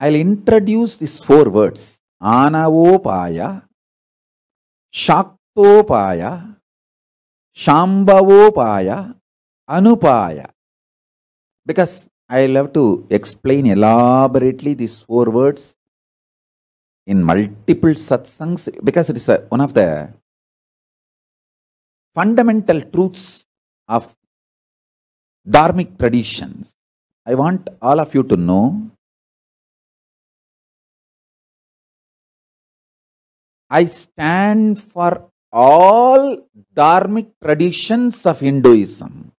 I'll introduce these four words. Anavopaya, Shaktopaya, Shambhavopaya, Anupaya. Because I'll have to explain elaborately these four words in multiple satsangs because it is a, one of the fundamental truths of dharmic traditions. I want all of you to know I stand for all dharmic traditions of Hinduism.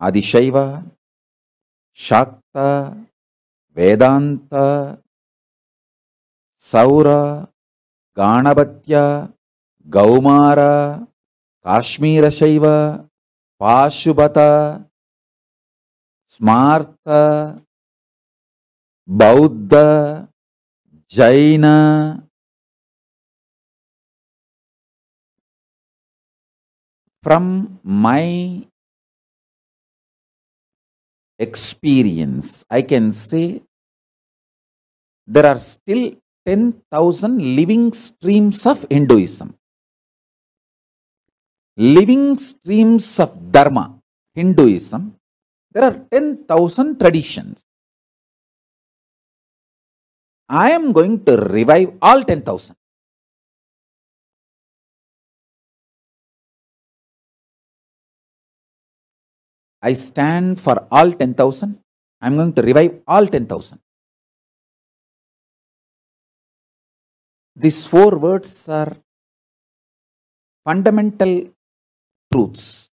Adishaiva, Shakta, Vedanta, Saura, Ganapatya, Gaumara, Kashmira Shaiva, Pashubata, Smartha, Bauddha, Jaina, from my experience, I can say there are still 10,000 living streams of Hinduism. Living streams of Dharma, Hinduism, there are 10,000 traditions. I am going to revive all 10,000. I stand for all 10,000. I'm going to revive all 10,000. These four words are fundamental truths.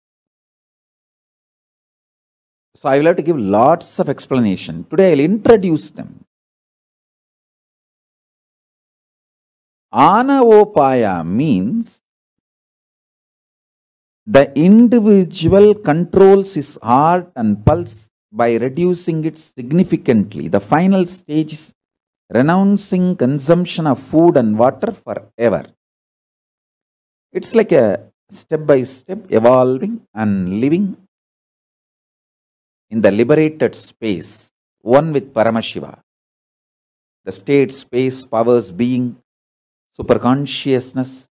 So I will have to give lots of explanation. Today I will introduce them. Anavopaya means the individual controls his heart and pulse by reducing it significantly. The final stage is renouncing consumption of food and water forever. It's like a step by step evolving and living in the liberated space, one with Paramashiva. The state, space, powers, being, superconsciousness,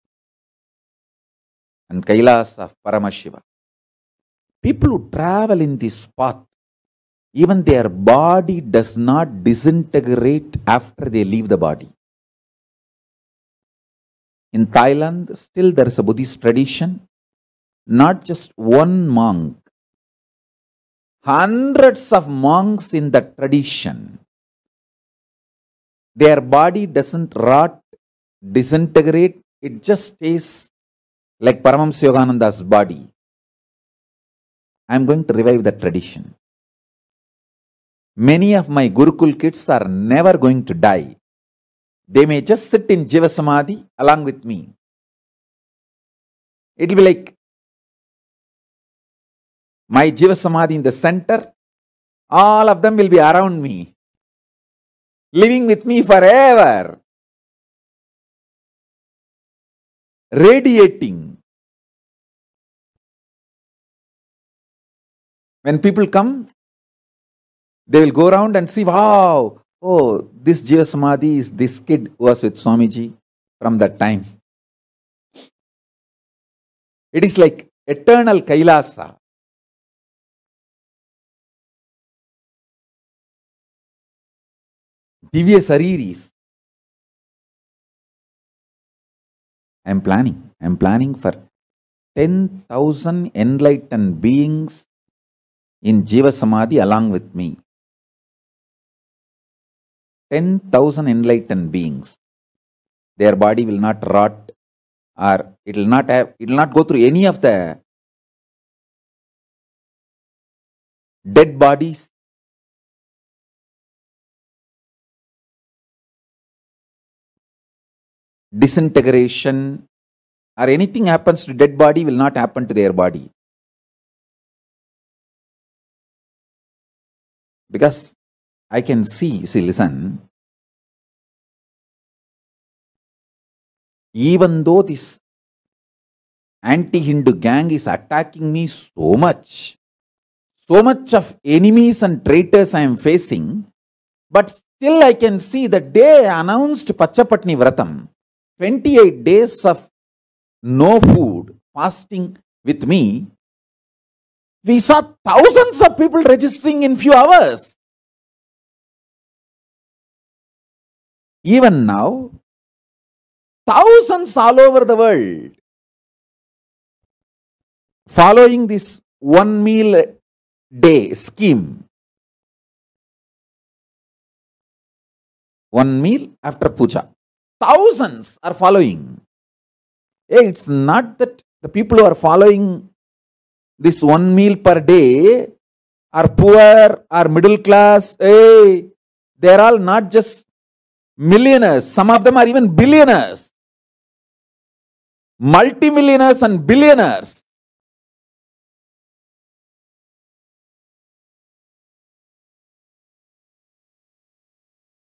and Kailas of Paramashiva. People who travel in this path, even their body does not disintegrate after they leave the body. In Thailand, still there is a Buddhist tradition. Not just one monk, hundreds of monks in that tradition. Their body doesn't rot, disintegrate, it just stays like Paramahamsa Yogananda's body. I am going to revive that tradition. Many of my Gurukul kids are never going to die. They may just sit in Jiva Samadhi along with me. It will be like my Jiva Samadhi in the center, all of them will be around me, living with me forever. radiating. When people come, they will go around and see, wow, oh, this Jiva Samadhi is this kid who was with Swamiji from that time. It is like eternal Kailasa. Divya Sariris. I am planning. I am planning for 10,000 enlightened beings in Jiva Samadhi along with me. 10,000 enlightened beings. Their body will not rot or it will not have, it will not go through any of the dead bodies disintegration, or anything happens to dead body will not happen to their body. Because I can see, see, listen, even though this anti-Hindu gang is attacking me so much, so much of enemies and traitors I am facing, but still I can see that they announced Pachapatni Vratam. 28 days of no food fasting with me, we saw thousands of people registering in few hours. Even now, thousands all over the world following this one meal day scheme. One meal after puja thousands are following. Eh, it's not that the people who are following this one meal per day are poor, are middle class. Hey, eh, they're all not just millionaires, some of them are even billionaires, multimillionaires, and billionaires.